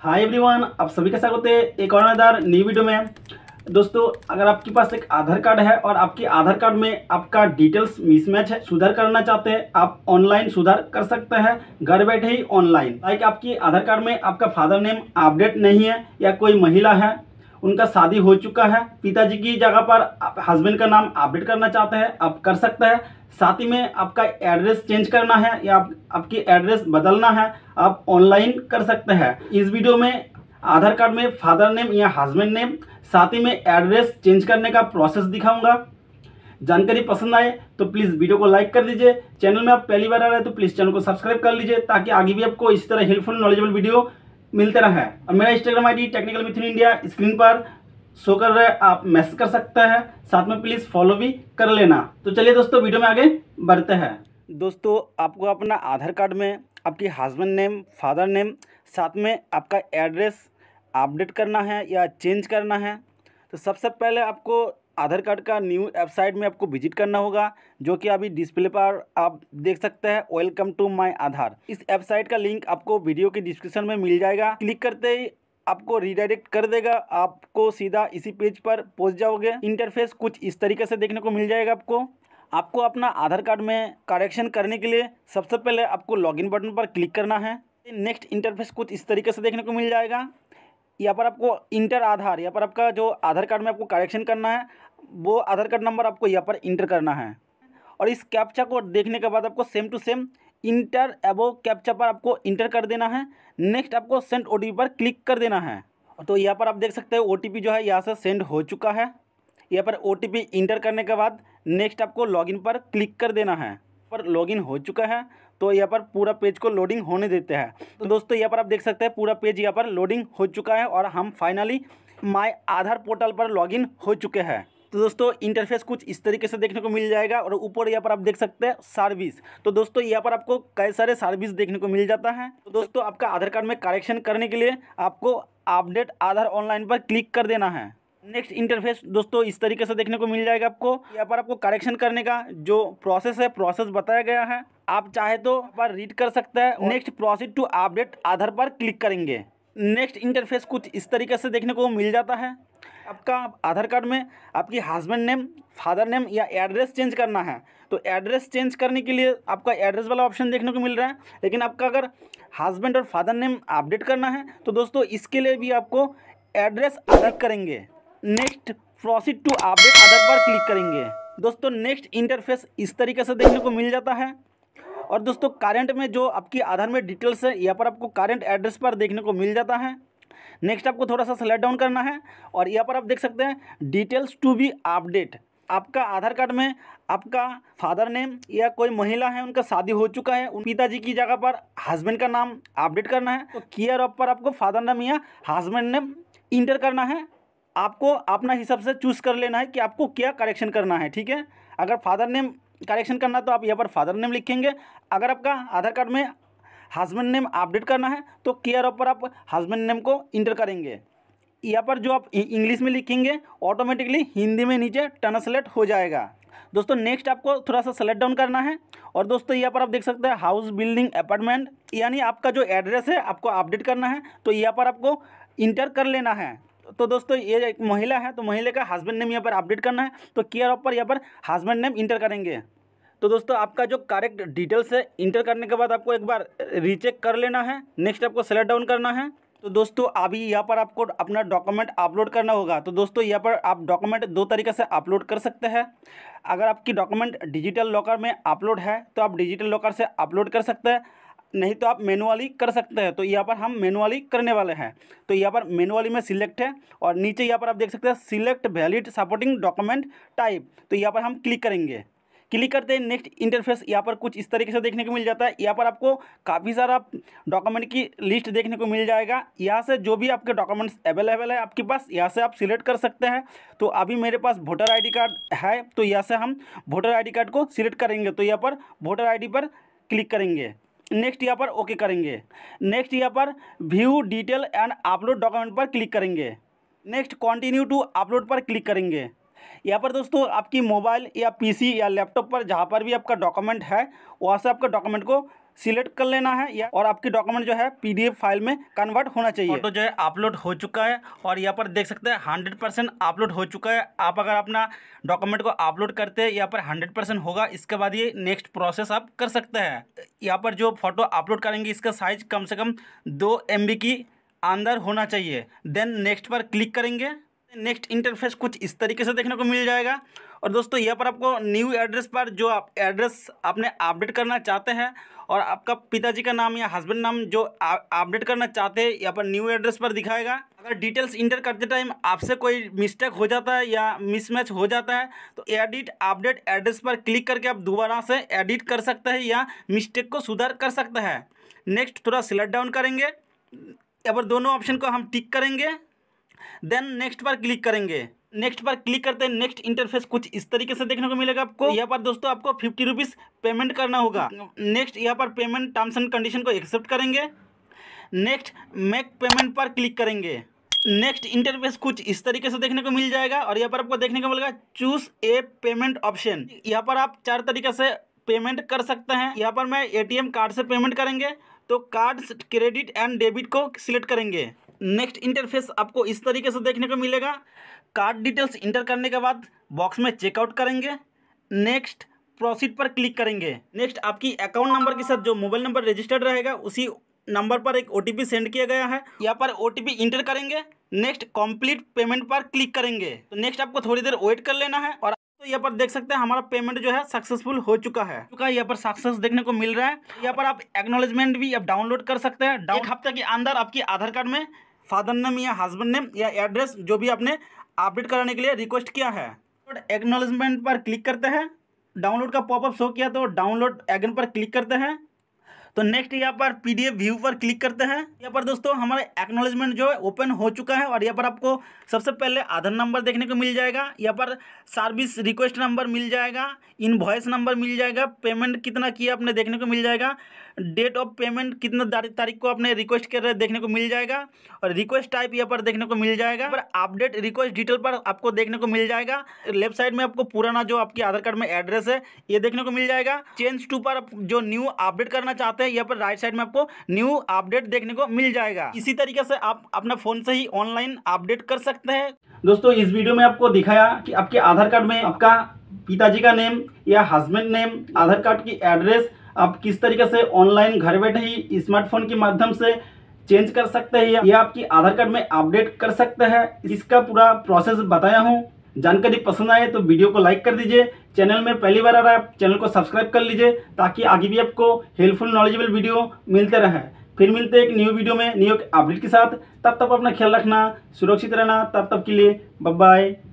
hi everyone आप सभी का स्वागत है एक और आधार न्यू वीडियो में दोस्तों अगर आपके पास एक आधार कार्ड है और आपके आधार कार्ड में आपका डिटेल्स मिसमैच है सुधार करना चाहते हैं आप ऑनलाइन सुधार कर सकते हैं घर बैठे ही ऑनलाइन लाइक आपके आधार कार्ड में आपका फादर नेम अपडेट नहीं है या कोई महिला है उनका शादी हो चुका है पिताजी की जगह पर आप हस्बैंड का नाम अपडेट करना चाहते हैं आप कर सकते हैं साथ ही में आपका एड्रेस चेंज करना है या आप, आपकी एड्रेस बदलना है आप ऑनलाइन कर सकते हैं इस वीडियो में आधार कार्ड में फादर नेम या हस्बैंड नेम साथ ही में एड्रेस चेंज करने का प्रोसेस दिखाऊंगा जानकारी पसंद आए तो प्लीज़ वीडियो को लाइक कर दीजिए चैनल में आप पहली बार आ रहे हैं तो प्लीज़ चैनल को सब्सक्राइब कर लीजिए ताकि आगे भी आपको इस तरह हेल्पफुल नॉलेजेबल वीडियो मिलते रहे और मेरा Instagram ID technical with India screen पर शो कर रहे आप मैसेज कर सकते हैं साथ में प्लीज़ फॉलो भी कर लेना तो चलिए दोस्तों वीडियो में आगे बढ़ते हैं दोस्तों आपको अपना आधार कार्ड में आपकी हस्बैंड नेम फादर नेम साथ में आपका एड्रेस अपडेट करना है या चेंज करना है तो सबसे सब पहले आपको आधार कार्ड का न्यू वेबसाइट में आपको विजिट करना होगा जो कि अभी डिस्प्ले पर आप देख सकते हैं वेलकम टू माय आधार इस वेबसाइट का लिंक आपको वीडियो के डिस्क्रिप्शन में मिल जाएगा क्लिक करते ही आपको रिडायरेक्ट कर देगा आपको सीधा इसी पेज पर पहुंच जाओगे इंटरफेस कुछ इस तरीके से देखने को मिल जाएगा आपको आपको अपना आधार कार्ड में करेक्शन करने के लिए सबसे पहले आपको लॉगिन बटन पर क्लिक करना है नेक्स्ट इंटरफेस कुछ इस तरीके से देखने को मिल जाएगा यहाँ पर आपको इंटर आधार यहाँ पर आपका जो आधार कार्ड में आपको करेक्शन करना है वो आधार कार्ड नंबर आपको यहाँ पर इंटर करना है और इस कैप्चा को देखने के बाद आपको same to same enter above captcha पर आपको इंटर कर देना है नेक्स्ट आपको सेंड ओ पर क्लिक कर देना है तो यहाँ पर आप देख सकते हैं ओ जो है यहाँ से सेंड हो चुका है यहाँ पर ओ इंटर करने के बाद नेक्स्ट आपको लॉगिन पर क्लिक कर देना है पर लॉगिन हो चुका है तो यहाँ पर पूरा पेज को लोडिंग होने देते हैं तो दोस्तों यहाँ पर आप देख सकते हैं पूरा पेज यहाँ पर लोडिंग हो चुका है और हम फाइनली माय आधार पोर्टल पर लॉगिन हो चुके हैं तो दोस्तों इंटरफेस कुछ इस तरीके से देखने को मिल जाएगा और ऊपर यहाँ पर आप देख सकते हैं सर्विस तो दोस्तों यहाँ पर आपको कई सारे सर्विस देखने को मिल जाता है तो दोस्तों आपका आधार कार्ड में करेक्शन करने के लिए आपको अपडेट आधार ऑनलाइन पर क्लिक कर देना है नेक्स्ट इंटरफेस दोस्तों इस तरीके से देखने को मिल जाएगा आपको यहाँ पर आपको करेक्शन करने का जो प्रोसेस है प्रोसेस बताया गया है आप चाहे तो पर रीड कर सकते हैं next process to update Aadhaar पर क्लिक करेंगे नेक्स्ट इंटरफेस कुछ इस तरीके से देखने को मिल जाता है आपका आधार कार्ड में आपकी हस्बैंड नेम फादर नेम या एड्रेस चेंज करना है तो एड्रेस चेंज करने के लिए आपका एड्रेस वाला ऑप्शन देखने को मिल रहा है लेकिन आपका अगर हस्बैंड और फादर नेम अपडेट करना है तो दोस्तों इसके लिए भी आपको एड्रेस अलग करेंगे next proceed to update other पर क्लिक करेंगे दोस्तों नेक्स्ट इंटरफेस इस तरीके से देखने को मिल जाता है और दोस्तों करंट में जो आपकी आधार में डिटेल्स है यहाँ पर आपको करंट एड्रेस पर देखने को मिल जाता है नेक्स्ट आपको थोड़ा सा स्लेट डाउन करना है और यहाँ पर आप देख सकते हैं डिटेल्स टू बी अपडेट आपका आधार कार्ड में आपका फादर नेम या कोई महिला है उनका शादी हो चुका है उन पिताजी की जगह पर हस्बैंड का नाम अपडेट करना है तो कियर ऑफ पर आपको फादर नेम या हस्बैंड नेम इंटर करना है आपको अपना हिसाब से चूज़ कर लेना है कि आपको क्या करेक्शन करना है ठीक है अगर फादर नेम करेक्शन करना है तो आप यहाँ पर फादर नेम लिखेंगे अगर आपका आधार कार्ड में हस्बैंड नेम अपडेट करना है तो केयर ऑफ पर आप हस्बैंड नेम को इंटर करेंगे यहाँ पर जो आप इंग्लिश में लिखेंगे ऑटोमेटिकली हिंदी में नीचे ट्रांसलेट हो जाएगा दोस्तों नेक्स्ट आपको थोड़ा सा सेलेक्ट डाउन करना है और दोस्तों यहाँ पर आप देख सकते हैं हाउस बिल्डिंग अपार्टमेंट यानी आपका जो एड्रेस है आपको अपडेट करना है तो यहाँ पर आपको इंटर कर लेना है तो दोस्तों ये एक महिला है तो महिला का हस्बैंड नेम यहाँ पर अपडेट करना है तो केयर ऑफ पर यहाँ पर हस्बैंड नेम इंटर करेंगे तो दोस्तों आपका जो करेक्ट डिटेल्स है इंटर करने के बाद आपको एक बार रीचेक कर लेना है नेक्स्ट आपको सेलेक्ट डाउन करना है तो दोस्तों अभी यहाँ पर आपको अपना डॉक्यूमेंट अपलोड करना होगा तो दोस्तों यहाँ पर आप डॉक्यूमेंट दो तरीके से अपलोड कर सकते हैं अगर आपकी डॉक्यूमेंट डिजिटल लॉकर में अपलोड है तो आप डिजिटल लॉकर से अपलोड कर सकते हैं नहीं तो आप मैनुअली कर सकते हैं तो यहाँ पर हम मैनुअली करने वाले हैं तो यहाँ पर मैनुअली में सिलेक्ट है और नीचे यहाँ पर आप देख सकते हैं select valid supporting document type तो यहाँ पर हम क्लिक करेंगे क्लिक करते हैं नेक्स्ट इंटरफेस यहाँ पर कुछ इस तरीके से देखने को मिल जाता है यहाँ पर आपको काफ़ी सारा डॉक्यूमेंट की लिस्ट देखने को मिल जाएगा यहाँ से जो भी आपके डॉक्यूमेंट्स अवेलेबल है आपके पास यहाँ से आप सिलेक्ट कर सकते हैं तो अभी मेरे पास वोटर आई कार्ड है तो यहाँ से हम वोटर आई कार्ड को सिलेक्ट करेंगे तो यहाँ पर वोटर आई पर क्लिक करेंगे नेक्स्ट यहाँ पर ओके करेंगे नेक्स्ट यहाँ पर view detail and upload document पर क्लिक करेंगे नेक्स्ट कंटिन्यू टू अपलोड पर क्लिक करेंगे यहाँ पर दोस्तों आपकी मोबाइल या पीसी या लैपटॉप पर जहाँ पर भी आपका डॉक्यूमेंट है वहाँ से आपका डॉक्यूमेंट को सिलेक्ट कर लेना है या और आपकी डॉक्यूमेंट जो है पीडीएफ फाइल में कन्वर्ट होना चाहिए तो जो है अपलोड हो चुका है और यहाँ पर देख सकते हैं हंड्रेड परसेंट अपलोड हो चुका है आप अगर अपना डॉक्यूमेंट को अपलोड करते हैं यहाँ पर हंड्रेड परसेंट होगा इसके बाद ये नेक्स्ट प्रोसेस आप कर सकते हैं यहाँ पर जो फोटो अपलोड करेंगे इसका साइज कम से कम दो एम की अंदर होना चाहिए देन नेक्स्ट पर क्लिक करेंगे नेक्स्ट इंटरफेस कुछ इस तरीके से देखने को मिल जाएगा और दोस्तों यहाँ पर आपको न्यू एड्रेस पर जो आप एड्रेस आपने अपडेट करना चाहते हैं और आपका पिताजी का नाम या हस्बैंड नाम जो अपडेट करना चाहते हैं यहाँ पर न्यू एड्रेस पर दिखाएगा अगर डिटेल्स इंटर करते टाइम आपसे कोई मिस्टेक हो जाता है या मिसमैच हो जाता है तो एडिट अपडेट एड्रेस पर क्लिक करके आप दोबारा से एडिट कर सकते हैं या मिस्टेक को सुधार कर सकते हैं नेक्स्ट थोड़ा सिलेक्ट डाउन करेंगे यहाँ पर दोनों ऑप्शन को हम टिक करेंगे देन नेक्स्ट पर क्लिक करेंगे नेक्स्ट पर क्लिक करते हैं नेक्स्ट इंटरफेस कुछ इस तरीके से देखने को मिलेगा आपको यहाँ पर दोस्तों आपको फिफ्टी रुपीज़ पेमेंट करना होगा नेक्स्ट यहाँ पर पेमेंट टर्म्स एंड कंडीशन को एक्सेप्ट करेंगे नेक्स्ट मेक पेमेंट पर क्लिक करेंगे नेक्स्ट इंटरफेस कुछ इस तरीके से देखने को मिल जाएगा और यहाँ पर आपको देखने को मिलेगा चूज ए पेमेंट ऑप्शन यहाँ पर आप चार तरीके से पेमेंट कर सकते हैं यहाँ पर मैं ए कार्ड से पेमेंट करेंगे तो कार्ड क्रेडिट एंड डेबिट को सिलेक्ट करेंगे नेक्स्ट इंटरफेस आपको इस तरीके से देखने को मिलेगा कार्ड डिटेल्स इंटर करने के बाद बॉक्स में चेकआउट करेंगे नेक्स्ट प्रोसीड पर क्लिक करेंगे नेक्स्ट आपकी अकाउंट नंबर के साथ जो मोबाइल नंबर रजिस्टर्ड रहेगा उसी नंबर पर एक ओ सेंड किया गया है यहाँ पर ओ इंटर करेंगे नेक्स्ट कंप्लीट पेमेंट पर क्लिक करेंगे तो नेक्स्ट आपको थोड़ी देर वेट कर लेना है और तो यहाँ पर देख सकते हैं हमारा पेमेंट जो है सक्सेसफुल हो चुका है चुका यहाँ पर सक्सेस देखने को मिल रहा है यहाँ पर आप एक्नोलेजमेंट भी आप डाउनलोड कर सकते हैं एक हफ्ते के अंदर आपकी आधार कार्ड में फादर नेम या हस्बैंड नेम या एड्रेस जो भी आपने अपडेट कराने के लिए रिक्वेस्ट किया है एक्नोलिजमेंट पर क्लिक करते हैं डाउनलोड का पॉपअप शो किया तो डाउनलोड एगन पर क्लिक करते हैं तो नेक्स्ट यहाँ पर पीडीएफ व्यू पर क्लिक करते हैं यहाँ पर दोस्तों हमारा एक्नोलेजमेंट जो है ओपन हो चुका है और यहाँ पर आपको सबसे पहले आधार नंबर देखने को मिल जाएगा यहाँ पर सर्विस रिक्वेस्ट नंबर मिल जाएगा इन नंबर मिल जाएगा पेमेंट कितना किया आपने देखने को मिल जाएगा डेट ऑफ पेमेंट कितना तारीख को आपने रिक्वेस्ट कर रहे देखने को मिल जाएगा और रिक्वेस्ट टाइप यहाँ पर देखने को मिल जाएगा पर अपडेट रिक्वेस्ट डिटेल पर आपको देखने को मिल जाएगा लेफ्ट साइड में आपको पुराना जो आपके आधार कार्ड में एड्रेस है ये देखने को मिल जाएगा चेंज टू पर जो न्यू अपडेट करना चाहते हैं यहाँ पर राइट साइड में आपको न्यू अपडेट देखने को मिल जाएगा इसी तरीके से आप अपना फ़ोन से ही ऑनलाइन अपडेट कर सकते हैं दोस्तों इस वीडियो में आपको दिखाया कि आपके आधार कार्ड में आपका पिताजी का नेम या हस्बैंड नेम आधार कार्ड की एड्रेस आप किस तरीके से ऑनलाइन घर बैठे ही स्मार्टफोन के माध्यम से चेंज कर सकते हैं या आपकी आधार कार्ड में अपडेट कर सकते हैं इसका पूरा प्रोसेस बताया हूँ जानकारी पसंद आए तो वीडियो को लाइक कर दीजिए चैनल में पहली बार आ रहा है चैनल को सब्सक्राइब कर लीजिए ताकि आगे भी आपको हेल्पफुल नॉलेजेबल वीडियो मिलते रहे फिर मिलते एक न्यू वीडियो में न्यू अपडेट के साथ तब तक अपना ख्याल रखना सुरक्षित रहना तब तक के लिए बाय